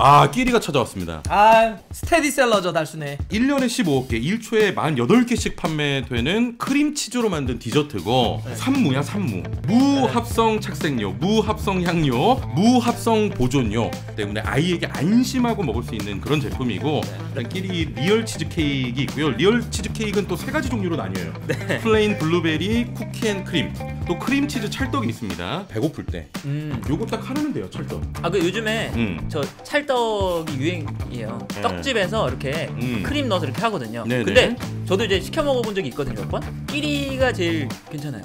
아 끼리가 찾아왔습니다 아 스테디셀러죠 달순해 1년에 15개 1초에 48개씩 판매되는 크림치즈로 만든 디저트고 네. 산무야 산무 무합성 착색료 무합성 향료 무합성 보존료 때문에 아이에게 안심하고 먹을 수 있는 그런 제품이고 일단 네. 끼리 리얼 치즈케이크 있고요 리얼 치즈케이크는 또 세 가지 종류로 나뉘어요 네. 플레인 블루베리 쿠키앤크림 또 크림치즈 찰떡이 있습니다 배고플 때 음. 요거 딱 하나면 돼요 찰떡 아그 요즘에 음. 저 찰, 떡이 유행이에요. 네. 떡집에서 이렇게 음. 크림 넣어서 이렇게 하거든요. 네네. 근데 네. 저도 이제 시켜 먹어본 적이 있거든요, 몇 번. 끼리가 제일 괜찮아요.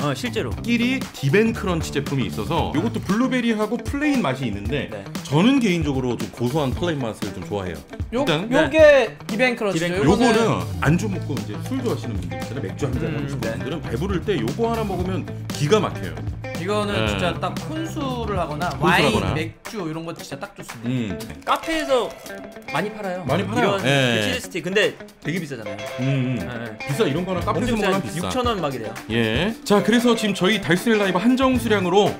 어, 실제로. 끼리 디벤 크런치 제품이 있어서 이것도 블루베리하고 플레인 맛이 있는데 네. 저는 개인적으로 좀 고소한 플레인 맛을 좀 좋아해요. 요, 일단 요게 네. 디벤 크런치 요거는 안주 먹고 이제 술 좋아하시는 분들 있잖아요. 맥주 한잔 하시는 음, 네. 분들은 배부를 때 요거 하나 먹으면 기가 막혀요. 이거는 네. 진짜 딱 콘술을 하거나 와인, 하거나. 맥주 이런 거 진짜 딱 좋습니다. 음. 카페에서 많이 팔아요. 많이 팔아요. 이런 예. 치즈스틱 근데 되게 비싸잖아요. 음, 음. 예. 비싸 이런 거는 카페에서 먹으면 비싸. 6천 원 막이래요. 예. 자 그래서 지금 저희 달스릴 라이브 한정 수량으로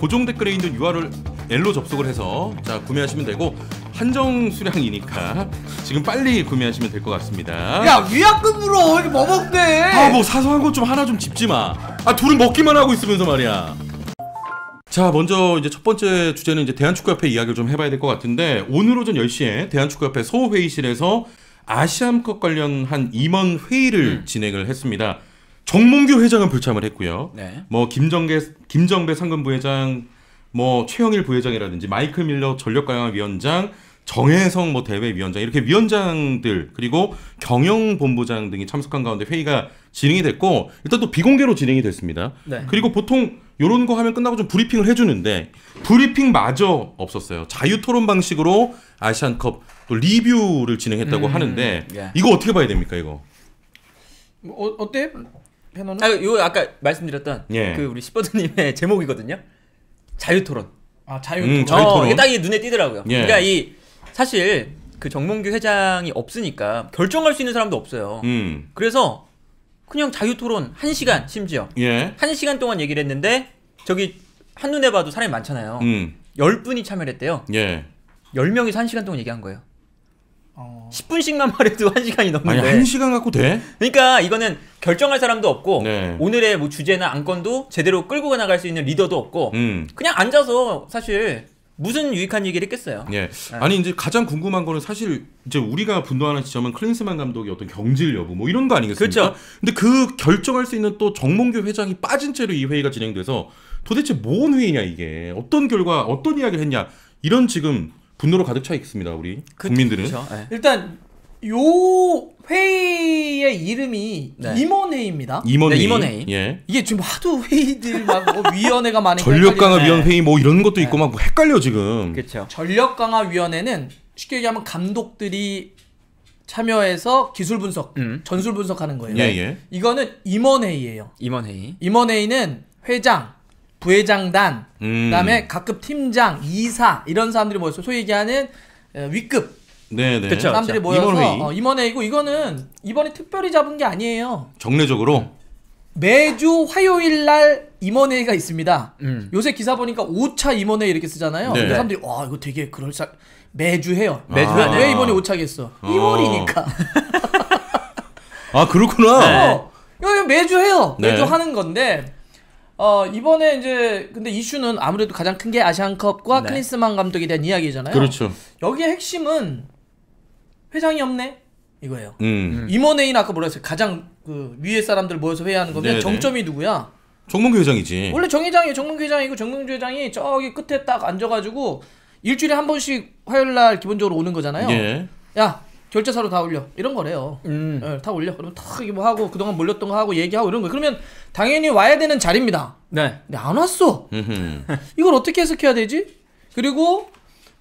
고정 댓글에 있는 u r L로 접속을 해서 자 구매하시면 되고 한정 수량이니까 지금 빨리 구매하시면 될 것 같습니다. 야 위약금으로 이게 뭐 먹대? 아뭐 사소한 것 좀 하나 좀 집지 마. 아 둘은 먹기만 하고 있으면서 말이야. 자 먼저 이제 첫 번째 주제는 이제 대한축구협회 이야기를 좀 해봐야 될 것 같은데 오늘 오전 10시에 대한축구협회 서울회의실에서 아시안컵 관련한 임원 회의를 음. 진행을 했습니다. 정몽규 회장은 불참을 했고요. 네. 뭐 김정계 김정배 상근 부회장, 뭐 최영일 부회장이라든지 마이클 밀러 전력강화 위원장, 정혜성 뭐 대외위원장 이렇게 위원장들 그리고 경영본부장 등이 참석한 가운데 회의가 진행이 됐고 일단 또 비공개로 진행이 됐습니다. 네. 그리고 보통 요런 거 하면 끝나고 좀 브리핑을 해주는데 브리핑마저 없었어요. 자유토론 방식으로 아시안컵 또 리뷰를 진행했다고 음, 하는데 예. 이거 어떻게 봐야 됩니까 이거? 뭐 어, 어때? 해놓는? 아, 요 아까 말씀드렸던 예. 그 우리 시버드님의 제목이거든요. 자유토론. 아 자유토론. 음, 자유토론. 어, 이게 딱 눈에 띄더라고요. 예. 그러니까 이 사실 그 정몽규 회장이 없으니까 결정할 수 있는 사람도 없어요. 음. 그래서 그냥 자유 토론 한시간 심지어 예. 1시간 동안 얘기를 했는데 저기 한눈에 봐도 사람이 많잖아요. 음. 10분이 참여를 했대요. 예. 10명이서 1시간 동안 얘기한 거예요. 10분씩만 어. 말해도 1시간이 넘는데. 아니, 1시간 갖고 돼? 그러니까 이거는 결정할 사람도 없고 네. 오늘의 뭐 주제나 안건도 제대로 끌고 나갈 수 있는 리더도 없고 음. 그냥 앉아서 사실 무슨 유익한 얘기를 했겠어요. 예. 네. 아니 이제 가장 궁금한 거는 사실 이제 우리가 분노하는 지점은 클린스만 감독의 어떤 경질 여부 뭐 이런 거 아니겠습니까? 그렇죠. 근데 그 결정할 수 있는 또 정몽규 회장이 빠진 채로 이 회의가 진행돼서 도대체 뭔 회의냐 이게 어떤 결과 어떤 이야기를 했냐 이런 지금 분노로 가득 차 있습니다 우리 그, 국민들은. 그렇죠. 네. 일단 요 회의의 이름이 네. 임원회입니다. 임원회 네, 임원회 예. 이게 지금 하도 회의들 막뭐 위원회가 많이 전력강화 위원회의 뭐 이런 것도 있고 네. 막 헷갈려 지금. 그렇죠. 전력강화 위원회는 쉽게 얘기하면 감독들이 참여해서 기술 분석, 음. 전술 분석하는 거예요. 예, 예. 이거는 임원회의예요. 임원회의. 임원회의는 회장, 부회장단, 음. 그다음에 각급 팀장, 이사 이런 사람들이 모여서 소위 얘기하는 어, 위급 네네. 그쵸, 사람들이 그쵸. 모여서 임원회의. 어, 임원회이고 이거는 이번에 특별히 잡은 게 아니에요. 정례적으로 매주 화요일 날 임원회의가 있습니다. 음. 요새 기사 보니까 5차 임원회의 이렇게 쓰잖아요. 네. 근데 사람들이 와 이거 되게 그럴싸 매주 해요. 매주 아. 왜 이번에 5차겠어? 어. 2월이니까. 아 그렇구나. 어. 네. 이거 매주 해요. 네. 매주 네. 하는 건데 어 이번에 이제 근데 이슈는 아무래도 가장 큰 게 아시안컵과 네. 클린스만 감독에 대한 이야기잖아요. 그렇죠. 여기 핵심은 회장이 없네 이거예요. 음. 음. 임원회의는 아까 뭐라 했어요? 가장 그 위에 사람들 모여서 회의하는 거면 네네. 정점이 누구야? 정몽규 회장이지. 원래 정회장이 정몽규 회장이고 정몽규 회장이 저기 끝에 딱 앉아가지고 일주일에 한 번씩 화요일 날 기본적으로 오는 거잖아요. 예. 야 결제사로 다 올려 이런 거래요. 음. 네, 다 올려. 그럼 탁뭐 이 하고 그동안 몰렸던 거 하고 얘기하고 이런 거. 그러면 당연히 와야 되는 자리입니다. 네. 근데 안 왔어. 이걸 어떻게 해석해야 되지? 그리고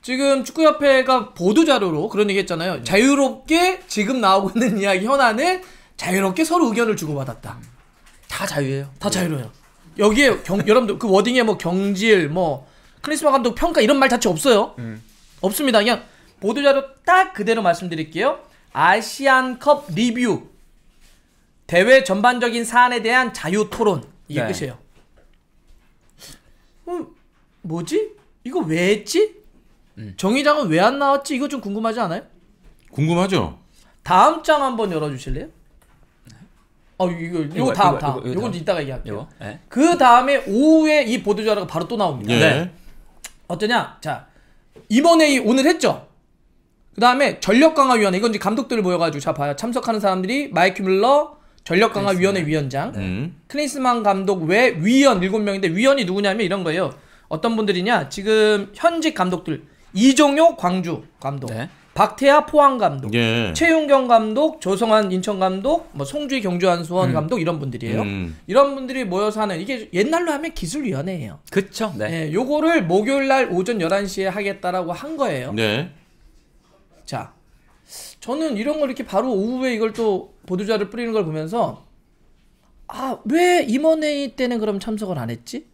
지금 축구협회가 보도자료로 그런 얘기 했잖아요. 음. 자유롭게 지금 나오고 있는 이야기 현안에 자유롭게 서로 의견을 주고받았다. 음. 다 자유예요. 다 자유로워요. 예. 여기에 경, 여러분들 그 워딩에 뭐 경질, 뭐 크리스마 감독 평가 이런 말 자체 없어요. 음. 없습니다. 그냥 보도자료 딱 그대로 말씀드릴게요. 아시안컵 리뷰 대회 전반적인 사안에 대한 자유 토론 이게 네. 끝이에요. 음, 뭐지? 이거 왜 했지? 음. 정의장은왜 안 나왔지? 이거 좀 궁금하지 않아요? 궁금하죠. 다음 장 한번 열어주실래요? 네. 어 이거 이거, 이거 다음 이거, 다음 이건 이따가 얘기할게요. 네. 그 다음에 오후에 이 보도 자료가 바로 또 나옵니다. 네. 네. 어떠냐? 자 이번에 오늘 했죠. 그 다음에 전력강화위원회 이건 이제 감독들을 모여가지고 자 봐요 참석하는 사람들이 마이크 뮬러 전력강화위원회 위원장 네. 음. 클린스만 감독 외 위원 7명인데 위원이 누구냐면 이런 거예요 어떤 분들이냐 지금 현직 감독들 이종효 광주 감독, 네. 박태하 포항 감독, 예. 최윤경 감독, 조성환 인천 감독, 뭐 송주희 경주 한수원 음. 감독 이런 분들이에요. 음. 이런 분들이 모여서 하는 이게 옛날로 하면 기술위원회예요. 그렇죠. 네. 예, 요거를 목요일 날 오전 11시에 하겠다라고 한 거예요. 네. 자. 저는 이런 걸 이렇게 바로 오후에 이걸 또 보도자를 뿌리는 걸 보면서 아, 왜 임원회의 때는 그럼 참석을 안 했지?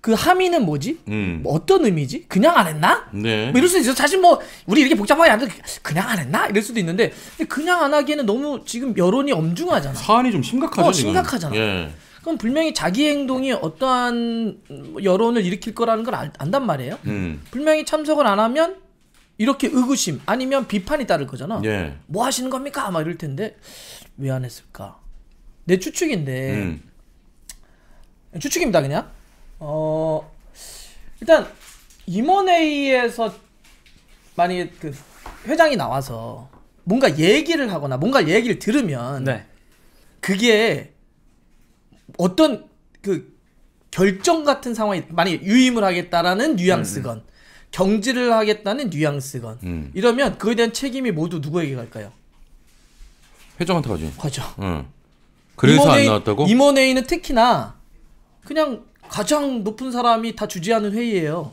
그 함의는 뭐지? 음. 뭐 어떤 의미지? 그냥 안 했나? 네. 뭐 이럴 수도 있어. 사실 뭐 우리 이렇게 복잡하게 안 해도 그냥 안 했나? 이럴 수도 있는데 그냥 안 하기에는 너무 지금 여론이 엄중하잖아. 사안이 좀 심각하죠. 어, 심각하잖아. 예. 그럼 분명히 자기 행동이 어떠한 여론을 일으킬 거라는 걸 안, 단 말이에요. 음. 분명히 참석을 안 하면 이렇게 의구심 아니면 비판이 따를 거잖아. 예. 뭐 하시는 겁니까? 아마 이럴 텐데 왜 안 했을까? 내 추측인데 음. 추측입니다 그냥. 어 일단 임원회의에서 만약에 그 회장이 나와서 뭔가 얘기를 하거나 뭔가 얘기를 들으면 네. 그게 어떤 그 결정 같은 상황이 만약에 유임을 하겠다라는 뉘앙스건 음, 음. 경질을 하겠다는 뉘앙스건 음. 이러면 그에 대한 책임이 모두 누구에게 갈까요? 회장한테 가지. 가죠. 음. 그래서 임원회의, 안 나왔다고? 임원회의는 특히나 그냥 가장 높은 사람이 다 주재하는 회의예요.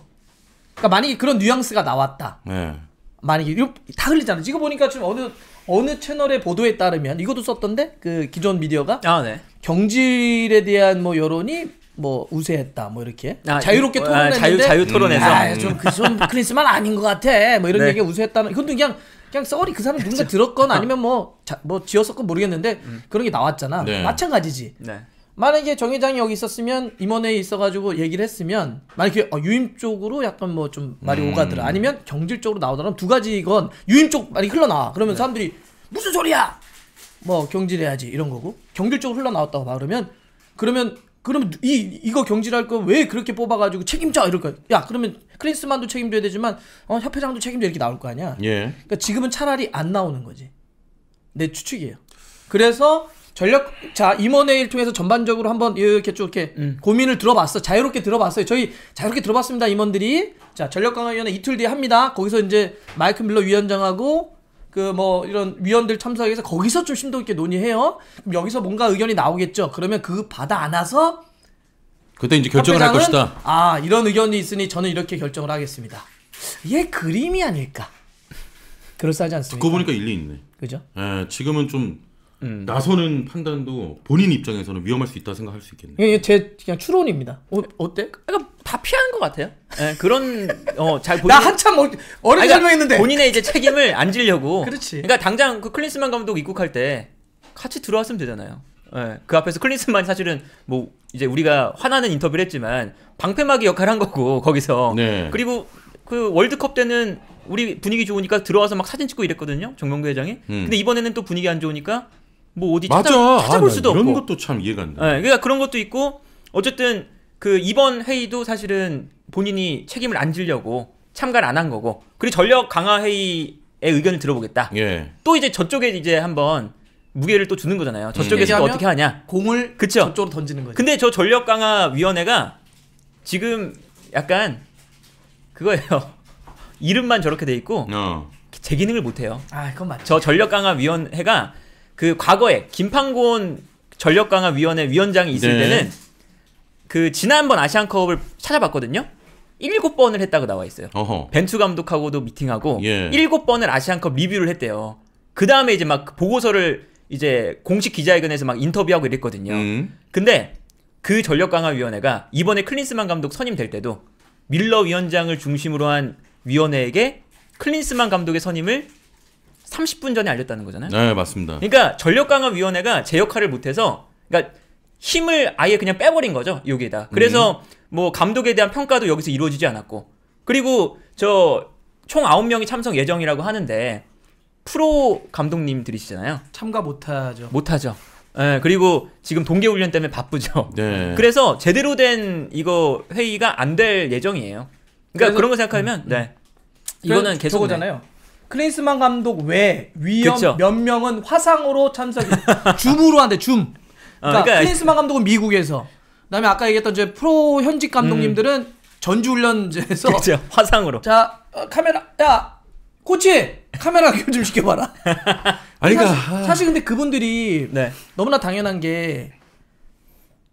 그러니까 만약에 그런 뉘앙스가 나왔다. 네. 만약에 다 흘리잖아. 요 지금 보니까 지금 어느 어느 채널의 보도에 따르면 이것도 썼던데 그 기존 미디어가 아, 네. 경질에 대한 뭐 여론이 뭐 우세했다 뭐 이렇게 아, 예. 자유롭게 아, 토론했는데 아, 자유 자유 토론에서 음. 아, 좀그좀 크리스만 그 아닌 것 같아 뭐 이런 네. 얘기 우세했다는 이것도 그냥 그냥 썰이 그 사람이 누군가 들었건 아니면 뭐뭐 뭐 지었었건 모르겠는데 음. 그런 게 나왔잖아 네. 마찬가지지. 네. 만약에 정 회장이 여기 있었으면 임원회에 있어가지고 얘기를 했으면 만약에 어, 유임 쪽으로 약간 뭐 좀 말이 음. 오가더라 아니면 경질 쪽으로 나오더라면 두 가지건 이 유임 쪽 말이 흘러나와 그러면 네. 사람들이 무슨 소리야 뭐 경질해야지 이런 거고 경질 쪽으로 흘러나왔다고 봐 그러면 그러면 그러면 이 이거 경질할 거 왜 그렇게 뽑아가지고 책임져 이럴 거야. 야 그러면 크리스만도 책임져야 되지만 어, 협회장도 책임져 이렇게 나올 거 아니야. 예. 그러니까 지금은 차라리 안 나오는 거지. 내 추측이에요. 그래서 전력자 임원회의를 통해서 전반적으로 한번 이렇게 좀 이렇게 음. 고민을 들어봤어 자유롭게 들어봤어요 저희 자유롭게 들어봤습니다 임원들이 자 전력 강화위원회 이틀 뒤에 합니다 거기서 이제 마이크 밀러 위원장하고 그 뭐 이런 위원들 참석해서 거기서 좀 심도 있게 논의해요 그럼 여기서 뭔가 의견이 나오겠죠 그러면 그 받아 안아서 그때 이제 결정을 할 것이다 아 이런 의견이 있으니 저는 이렇게 결정을 하겠습니다 얘 그림이 아닐까 그럴싸하지 않습니까? 듣고 보니까 일리 있네. 그죠? 예, 지금은 좀 음. 나서는 판단도 본인 입장에서는 위험할 수 있다 생각할 수 있겠네요. 이게 제 그냥 추론입니다. 어, 어때? 그러다 피하는 것 같아요. 네, 그런 어잘 본인... 나 한참 어리, 뭐 어린 아니, 그러니까 설명했는데 본인의 이제 책임을 안 지려고. 그렇지. 그러니까 당장 그 클린스만 감독 입국할 때 같이 들어왔으면 되잖아요. 네, 그 앞에서 클린스만 사실은 뭐 이제 우리가 화나는 인터뷰를 했지만 방패막이 역할을 한 거고 거기서 네. 그리고 그 월드컵 때는 우리 분위기 좋으니까 들어와서 막 사진 찍고 이랬거든요 정명구 회장이 음. 근데 이번에는 또 분위기 안 좋으니까 뭐 어디 찾아, 볼 아, 수도 이런 없고 이런 것도 참 이해가 안 돼. 네, 그러니까 그런 것도 있고 어쨌든 그 이번 회의도 사실은 본인이 책임을 안 지려고 참가를 안 한 거고 그리고 전력 강화 회의의 의견을 들어보겠다. 예. 또 이제 저쪽에 이제 한번 무게를 또 주는 거잖아요. 저쪽에서 음. 어떻게 하냐? 공을 그쵸? 저쪽으로 던지는 거죠. 근데 저 전력 강화 위원회가 지금 약간 그거예요. 이름만 저렇게 돼 있고 어. 제 기능을 못 해요. 아, 그건 맞죠. 저 전력 강화 위원회가 그 과거에 김판곤 전력강화위원회 위원장이 있을 네. 때는 그 지난번 아시안컵을 찾아봤거든요. 일곱 번을 했다고 나와 있어요. 어허. 벤투 감독하고도 미팅하고 예. 일곱 예. 번을 아시안컵 리뷰를 했대요. 그 다음에 이제 막 보고서를 이제 공식 기자회견에서 막 인터뷰하고 이랬거든요. 음. 근데 그 전력강화위원회가 이번에 클린스만 감독 선임될 때도 밀러 위원장을 중심으로 한 위원회에게 클린스만 감독의 선임을 30분 전에 알렸다는 거잖아요. 네, 맞습니다. 그러니까 전력 강화 위원회가 제 역할을 못 해서 그러니까 힘을 아예 그냥 빼버린 거죠 여기다 그래서 음. 뭐 감독에 대한 평가도 여기서 이루어지지 않았고 그리고 저총 9명이 참석 예정이라고 하는데 프로 감독님들이시잖아요. 참가 못하죠. 못하죠. 예, 그리고 지금 동계훈련 때문에 바쁘죠. 네. 그래서 제대로 된 이거 회의가 안 될 예정이에요. 그러니까 그래서, 그런 거 생각하면 음, 음. 네. 이거는 계속 저거잖아요. 네. 클린스만 감독 외 위험 그쵸. 몇 명은 화상으로 참석 줌으로 한대 줌. 그러니까, 어, 그러니까 클린스만 그러니까 감독은 미국에서 그다음에 아까 얘기했던 이제 프로 현직 감독님들은 음. 전주훈련지에서 그쵸, 화상으로 자 어, 카메라 야 코치 카메라 교육 좀 시켜봐라. 아니, 그러니까, 사실, 사실 근데 그분들이 네. 너무나 당연한 게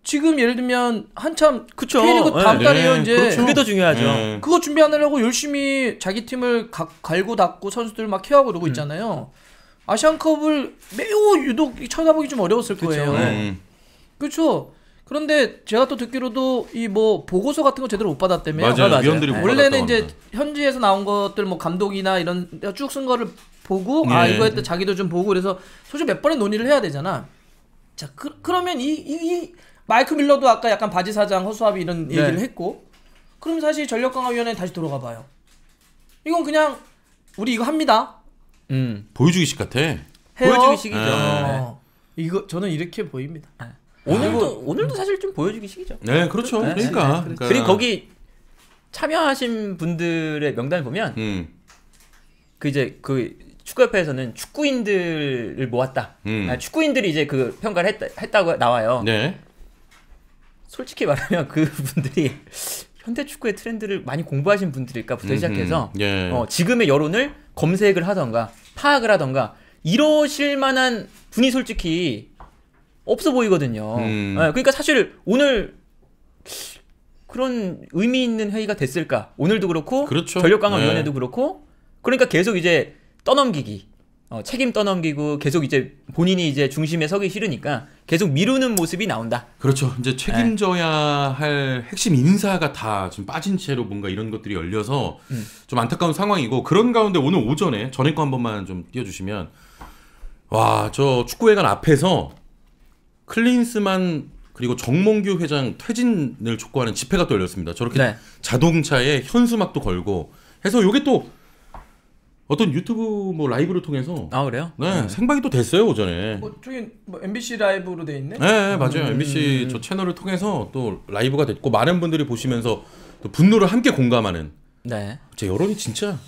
지금 예를 들면 한참 그쵸. K리그 예, 다음 네, 달이에요 네, 이제 그렇죠. 그게 더 중요하죠. 네. 그거 준비하느라고 열심히 자기 팀을 가, 갈고 닦고 선수들 막 케어하고 그러고 음. 있잖아요. 아시안컵을 매우 유독 쳐다보기 좀 어려웠을 그쵸. 거예요. 음. 그렇죠. 그런데 제가 또 듣기로도 이 뭐 보고서 같은 거 제대로 못 받았다며. 맞아요. 맞아요. 위원들이 못 원래는 이제 현지에서 나온 것들 뭐 감독이나 이런 쭉 쓴 거를 보고 아 네. 이거 했다 자기도 좀 보고 그래서 솔직히 몇 번의 논의를 해야 되잖아. 자 그, 러면 이, 이, 이 마이크 밀러도 아까 약간 바지 사장 허수아비 이런 네. 얘기를 했고 그럼 사실 전력강화위원회 다시 돌아가 봐요. 이건 그냥 우리 이거 합니다. 음 보여주기식 같아. 해요? 보여주기식이죠. 어. 이거 저는 이렇게 보입니다. 네. 아, 오늘도 아, 오늘도 사실 좀 보여주기식이죠. 네 그렇죠. 네, 그러니까. 그렇죠. 그러니까. 그리고 거기 참여하신 분들의 명단을 보면 음. 그 이제 그 축구협회에서는 축구인들을 모았다. 음. 아, 축구인들이 이제 그 평가를 했다, 고 나와요. 네. 솔직히 말하면 그분들이 현대 축구의 트렌드를 많이 공부하신 분들일까부터 시작해서 예. 어, 지금의 여론을 검색을 하던가 파악을 하던가 이러실 만한 분이 솔직히 없어 보이거든요. 음. 네, 그러니까 사실 오늘 그런 의미 있는 회의가 됐을까? 오늘도 그렇고 그렇죠. 전력강화 예. 위원회도 네. 그렇고 그러니까 계속 이제 떠넘기기 어, 책임 떠넘기고 계속 이제 본인이 이제 중심에 서기 싫으니까 계속 미루는 모습이 나온다. 그렇죠. 이제 네. 책임져야 네. 할 핵심 인사가 다 지금 빠진 채로 뭔가 이런 것들이 열려서 음. 좀 안타까운 상황이고 그런 가운데 오늘 오전에 전에 거 한 번만 좀 띄워주시면 와 저 축구회관 앞에서 클린스만 그리고 정몽규 회장 퇴진을 촉구하는 집회가 또 열렸습니다. 저렇게 네. 자동차에 현수막도 걸고 해서 요게또 어떤 유튜브 뭐 라이브를 통해서 아 그래요? 네, 네. 생방이 또 됐어요 오전에. 뭐 저기 뭐 MBC 라이브로 돼 있네. 네, 맞아요. 음. MBC 저 채널을 통해서 또 라이브가 됐고 많은 분들이 보시면서 또 분노를 함께 공감하는. 네. 제 여론이 진짜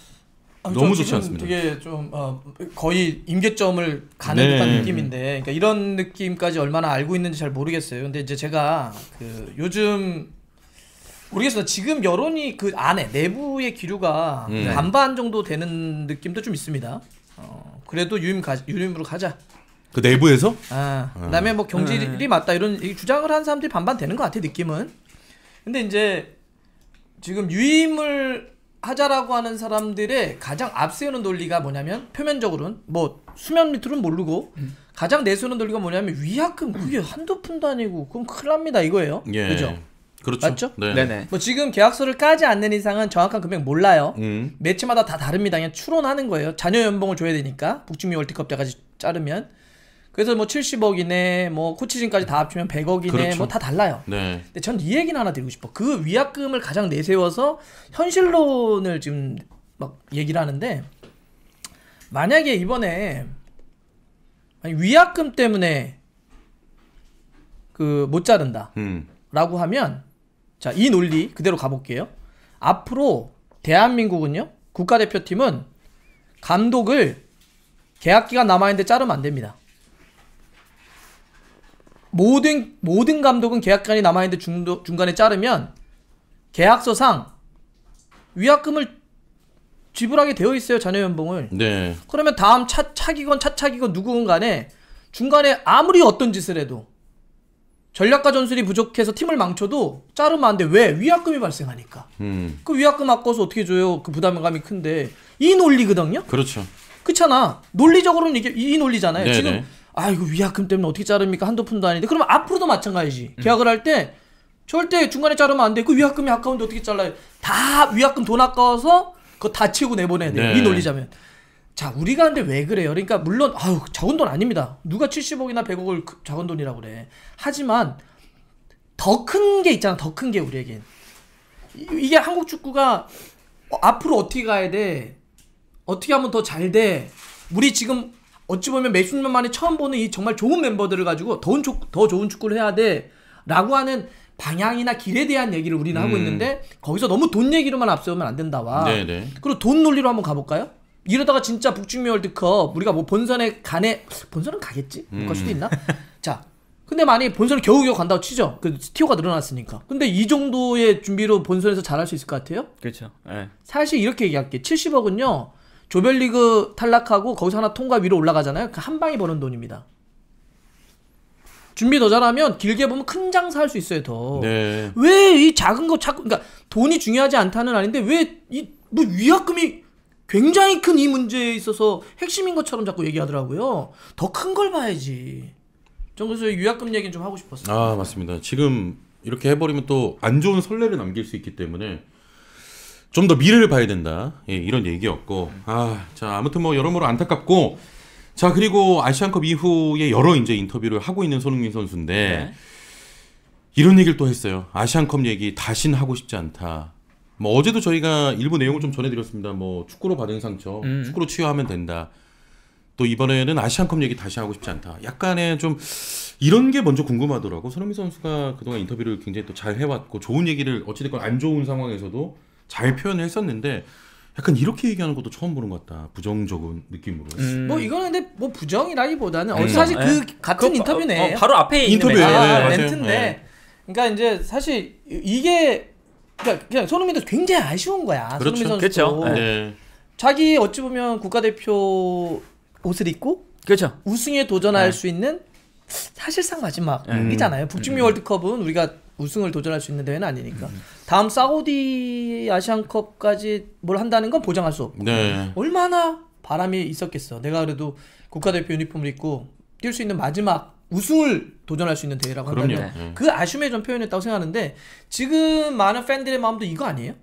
아, 너무 좋지 않습니다. 되게 좀 어, 거의 임계점을 가는 네. 듯한 느낌인데, 그러니까 이런 느낌까지 얼마나 알고 있는지 잘 모르겠어요. 근데 이제 제가 그 요즘 모르겠습니다. 지금 여론이 그 안에 내부의 기류가 음. 네. 반반 정도 되는 느낌도 좀 있습니다. 어, 그래도 유임 가, 유임으로 가자. 그 내부에서? 아, 그다음에 뭐 경질이 네. 맞다 이런 주장을 한 사람들이 반반 되는 것 같아 느낌은. 근데 이제 지금 유임을 하자라고 하는 사람들의 가장 앞세우는 논리가 뭐냐면 표면적으로는 뭐 수면 밑으로는 모르고 음. 가장 내세우는 논리가 뭐냐면 위약금 그게 한두 푼도 아니고 그럼 큰일 납니다 이거예요. 예. 그죠? 그렇죠. 맞죠? 네. 네뭐 지금 계약서를 까지 않는 이상은 정확한 금액 몰라요. 음. 매치마다 다 다릅니다. 그냥 추론하는 거예요. 자녀 연봉을 줘야 되니까 북중미 월드컵 때까지 자르면 그래서 뭐 70억 이네, 뭐 코치진까지 다 합치면 100억 이네, 뭐 그렇죠. 뭐다 달라요. 네. 근데 전 이 얘기는 하나 드리고 싶어. 그 위약금을 가장 내세워서 현실론을 지금 막 얘기를 하는데 만약에 이번에 위약금 때문에 그 못 자른다. 음. 라고 하면 자, 이 논리 그대로 가볼게요. 앞으로 대한민국은요, 국가대표팀은 감독을 계약기간 남아있는데 자르면 안 됩니다. 모든, 모든 감독은 계약기간이 남아있는데 중도, 중간에 자르면 계약서상 위약금을 지불하게 되어 있어요, 자녀 연봉을. 네. 그러면 다음 차, 차기건 차차기건 누구건 간에 중간에 아무리 어떤 짓을 해도 전략과 전술이 부족해서 팀을 망쳐도 자르면 안 돼. 왜? 위약금이 발생하니까. 음. 그 위약금 아까워서 어떻게 줘요? 그 부담감이 큰데. 이 논리거든요? 그렇죠. 그렇잖아. 논리적으로는 이게 이 논리잖아요. 네네. 지금, 아, 이거 위약금 때문에 어떻게 자릅니까? 한두 푼도 아닌데. 그러면 앞으로도 마찬가지지. 음. 계약을 할 때 절대 중간에 자르면 안 돼. 그 위약금이 아까운데 어떻게 잘라요? 다 위약금 돈 아까워서 그거 다 치우고 내보내야 돼. 네. 이 논리자면. 자, 우리가 근데 왜 그래요? 그러니까 물론 아유, 적은 돈 아닙니다. 누가 70억이나 100억을 그, 적은 돈이라고 그래. 하지만 더 큰 게 있잖아. 더 큰 게 우리에겐. 이, 게 한국 축구가 어, 앞으로 어떻게 가야 돼? 어떻게 하면 더 잘 돼? 우리 지금 어찌 보면 몇십년 만에 처음 보는 이 정말 좋은 멤버들을 가지고 더, 더 좋은 축구를 해야 돼. 라고 하는 방향이나 길에 대한 얘기를 우리는 음. 하고 있는데 거기서 너무 돈 얘기로만 앞서면 안 된다와. 네네. 그리고 돈 논리로 한번 가볼까요? 이러다가 진짜 북중미 월드컵 우리가 뭐 본선에 가네 본선은 가겠지 음. 갈 수도 있나? 자 근데 만약에 본선을 겨우겨우 간다고 치죠. 그스티오가 늘어났으니까. 근데 이 정도의 준비로 본선에서 잘할 수 있을 것 같아요? 그렇죠. 예. 사실 이렇게 얘기할게. 70억은요. 조별리그 탈락하고 거기서 하나 통과 위로 올라가잖아요. 그 한방에 버는 돈입니다. 준비 더 잘하면 길게 보면 큰 장사 할 수 있어요, 더. 네. 왜 이 작은 거 자꾸 그러니까 돈이 중요하지 않다는 아닌데 왜 이 뭐 위약금이 굉장히 큰 이 문제에 있어서 핵심인 것처럼 자꾸 얘기하더라고요. 더 큰 걸 봐야지. 정 그래서 유약금 얘기는 좀 하고 싶었어요. 아 맞습니다. 지금 이렇게 해버리면 또 안 좋은 선례를 남길 수 있기 때문에 좀 더 미래를 봐야 된다. 예, 이런 얘기였고 아 자 아무튼 뭐 여러모로 안타깝고 자 그리고 아시안컵 이후에 여러 이제 인터뷰를 하고 있는 손흥민 선수인데 네. 이런 얘기를 또 했어요. 아시안컵 얘기 다신 하고 싶지 않다. 뭐 어제도 저희가 일부 내용을 좀 전해드렸습니다. 뭐 축구로 받은 상처, 음. 축구로 치유하면 된다. 또 이번에는 아시안컵 얘기 다시 하고 싶지 않다. 약간의 좀 이런 게 먼저 궁금하더라고. 손흥민 선수가 그동안 인터뷰를 굉장히 또 잘 해왔고 좋은 얘기를 어찌됐건 안 좋은 상황에서도 잘 표현을 했었는데 약간 이렇게 얘기하는 것도 처음 보는 것 같다. 부정적인 느낌으로. 음. 뭐 이거는 근데 뭐 부정이라기보다는 음. 어, 사실 네. 그 네. 같은 그 인터뷰네. 어, 어, 바로 앞에 있는 인터뷰 멘트. 네, 네, 아, 멘트인데. 네. 그러니까 이제 사실 이게 그러니까 그냥 손흥민도 굉장히 아쉬운 거야. 그렇죠. 손흥민 선수도 그렇죠. 네. 자기 어찌 보면 국가대표 옷을 입고 그렇죠. 우승에 도전할 네. 수 있는 사실상 마지막이잖아요. 음. 북중미 음. 월드컵은 우리가 우승을 도전할 수 있는 대회는 아니니까. 음. 다음 사우디 아시안컵까지 뭘 한다는 건 보장할 수 없고. 네. 얼마나 바람이 있었겠어. 내가 그래도 국가대표 유니폼을 입고 뛸 수 있는 마지막 우승을 도전할 수 있는 대회라고 한다면 네. 그 아쉬움에 좀 표현했다고 생각하는데 지금 많은 팬들의 마음도 이거 아니에요?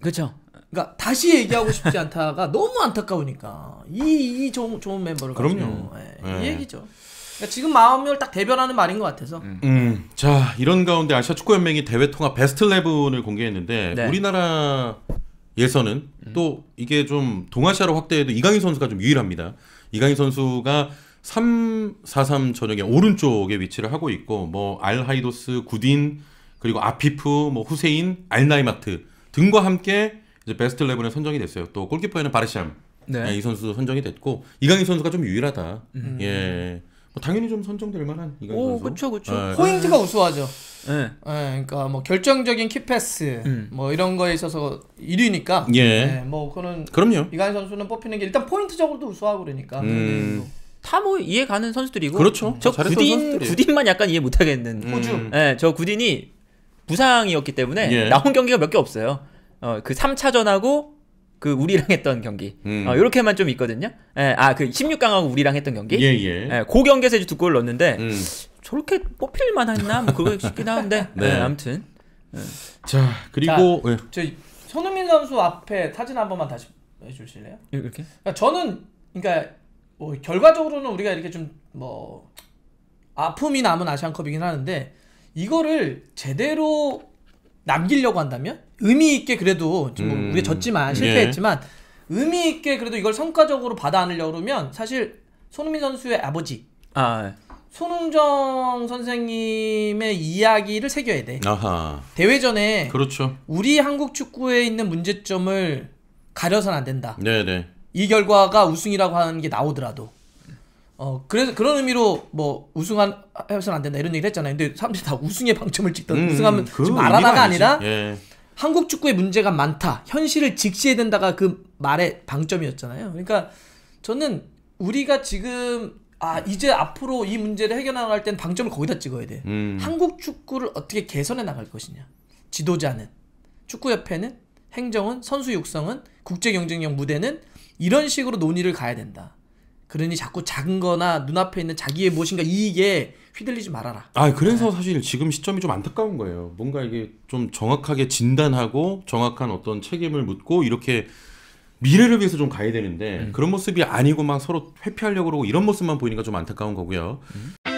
그렇죠. 그러니까 다시 얘기하고 싶지 않다가 너무 안타까우니까 이 이 좋은, 좋은 멤버를 그럼요. 네, 이 예. 얘기죠. 그러니까 지금 마음을 딱 대변하는 말인 것 같아서. 음. 음. 자 이런 가운데 아시아 축구 연맹이 대회 통합 베스트 11을 공개했는데 네. 우리나라 예선은 음. 또 이게 좀 동아시아로 확대해도 이강인 선수가 좀 유일합니다. 이강인 선수가 343 전역의 오른쪽에 위치를 하고 있고 뭐 알하이도스, 구딘, 그리고 아피프, 뭐 후세인, 알나이마트 등과 함께 이제 베스트 11에 선정이 됐어요. 또 골키퍼에는 바르샴 네. 예, 이선수 선정이 됐고 이강인 선수가 좀 유일하다. 음. 예. 뭐 당연히 좀 선정될 만한 이강인 오, 선수. 그렇죠, 그렇죠. 예. 포인트가 우수하죠. 예. 예. 그러니까 뭐 결정적인 키패스 음. 뭐 이런 거에 있어서 1위니까. 예. 예. 뭐 그는 그럼요. 이강인 선수는 뽑히는 게 일단 포인트적으로도 우수하고 그러니까. 음. 네. 다뭐 이해 가는 선수들이고. 그렇죠. 저 구딘 구딘만 약간 이해 못 하겠는. 음. 호주. 음. 네, 저 구딘이 부상이었기 때문에 예. 나온 경기가 몇 개 없어요. 어, 그 3차전하고 그 우리랑 했던 경기. 음. 어, 요렇게만 좀 있거든요. 예, 아, 그 16강하고 우리랑 했던 경기. 예, 예. 예, 그 경기에서 이제 두골넣는데 음. 저렇게 뽑힐 만했나? 뭐 그거 싶긴 하는데. 네. 예, 아무튼. 예. 자, 그리고 자, 예. 저 손흥민 선수 앞에 사진 한 번만 다시 해 주실래요? 이렇게? 그러니까 저는 그러니까 뭐 결과적으로는 우리가 이렇게 좀 뭐 아픔이 남은 아시안컵이긴 하는데 이거를 제대로 남기려고 한다면 의미 있게 그래도 좀 음, 우리가 졌지만 예. 실패했지만 예. 의미 있게 그래도 이걸 성과적으로 받아 안으려고 그러면 사실 손흥민 선수의 아버지 아, 예. 손흥정 선생님의 이야기를 새겨야 돼. 아하. 대회 전에 그렇죠. 우리 한국 축구에 있는 문제점을 가려선 안 된다. 네네. 네. 이 결과가 우승이라고 하는 게 나오더라도 어 그래서 그런 의미로 뭐 우승한 해서는 안 된다 이런 얘기를 했잖아요. 근데 사람들이 다우승의 방점을 찍던 음, 우승하면 그 지금 알아나가 아니라 예. 한국 축구의 문제가 많다. 현실을 직시해야 된다가 그 말의 방점이었잖아요. 그러니까 저는 우리가 지금 아 이제 앞으로 이 문제를 해결나갈 땐 방점을 거기다 찍어야 돼. 음. 한국 축구를 어떻게 개선해 나갈 것이냐. 지도자는 축구협회는 행정은 선수 육성은 국제 경쟁력 무대는 이런 식으로 논의를 가야 된다. 그러니 자꾸 작은 거나 눈앞에 있는 자기의 무엇인가 이익에 휘둘리지 말아라. 아, 그래서 네. 사실 지금 시점이 좀 안타까운 거예요. 뭔가 이게 좀 정확하게 진단하고 정확한 어떤 책임을 묻고 이렇게 미래를 위해서 좀 가야 되는데 음. 그런 모습이 아니고 막 서로 회피하려고 그러고 이런 모습만 보이니까 좀 안타까운 거고요. 음.